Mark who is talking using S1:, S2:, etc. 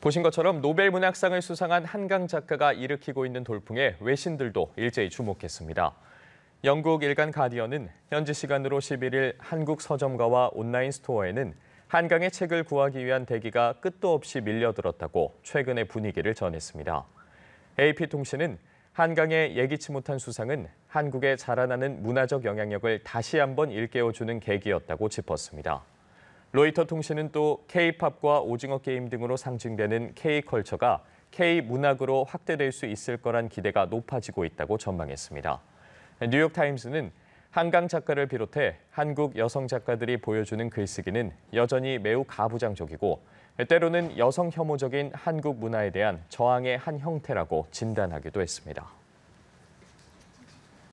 S1: 보신 것처럼 노벨 문학상을 수상한 한강 작가가 일으키고 있는 돌풍에 외신들도 일제히 주목했습니다. 영국 일간 가디언은 현지 시간으로 11일 한국 서점가와 온라인 스토어에는 한강의 책을 구하기 위한 대기가 끝도 없이 밀려들었다고 최근의 분위기를 전했습니다. AP통신은 한강의 예기치 못한 수상은 한국의 자라나는 문화적 영향력을 다시 한번 일깨워주는 계기였다고 짚었습니다. 로이터 통신은 또 K-팝과 오징어 게임 등으로 상징되는 K-컬처가 K-문학으로 확대될 수 있을 거란 기대가 높아지고 있다고 전망했습니다. 뉴욕타임스는 한강 작가를 비롯해 한국 여성 작가들이 보여주는 글쓰기는 여전히 매우 가부장적이고 때로는 여성 혐오적인 한국 문화에 대한 저항의 한 형태라고 진단하기도 했습니다.